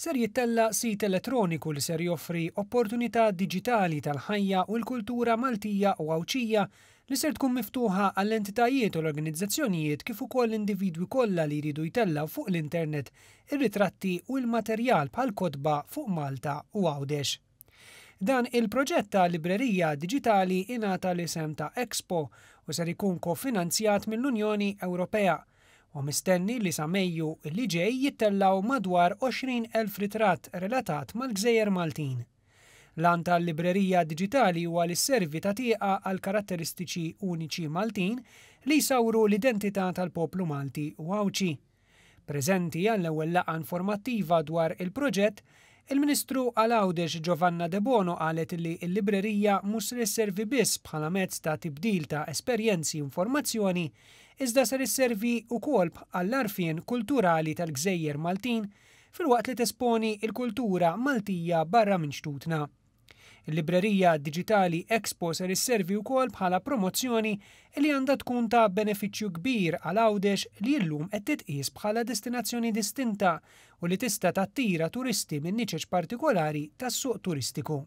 ser jittella sit elettroniku li ser joffri opportunità digitali tal-ħajja u l-kultura Maltija u għawċija li ser tkun miftuħa għall-entitajiet u l-organizzazzjonijiet kif ukoll individwi kollha li jridu jtellaw fuq l-internet ir-ritratti u l-materjal bħal kotba fuq Malta u Għawdex. Dan il-proġett ta' librerija digitali inata li sem ta' Expo u ser ikun kofinanzjat mill-Unjoni Ewropea u mistenni li sa li ġej jittellaw madwar 20,000 ritrat relatat mal-Gżejjer Maltin. Lan tal-librerija digitali huwa għal servi ta' tieqa għal karatteristiċi uniċi Maltin li jsawru l-identità tal-poplu Malti u għawċi. Preżenti għall ewwel laqa informattiva dwar il-proġett, il-Ministru għal Għawdex Giovanna De Bono għalet li l-librerija mhux servi biss bħala mezz ta' tibdil ta' esperjenzi informazzjoni iżda ser isservi wkoll għall-arfien kulturali tal-Gżejjer Maltin fil-waqt li tesponi il-kultura Maltija barra minn xtutna. Il-librerija digitali Expo ser isservi wkoll bħala promozzjoni li għandha tkun ta' benefiċċju kbir għal għawdex li llum qed titqies bħala destinazzjoni distinta u li tista' tattira turisti minn niċeċ partikolari tas-suq turistiku.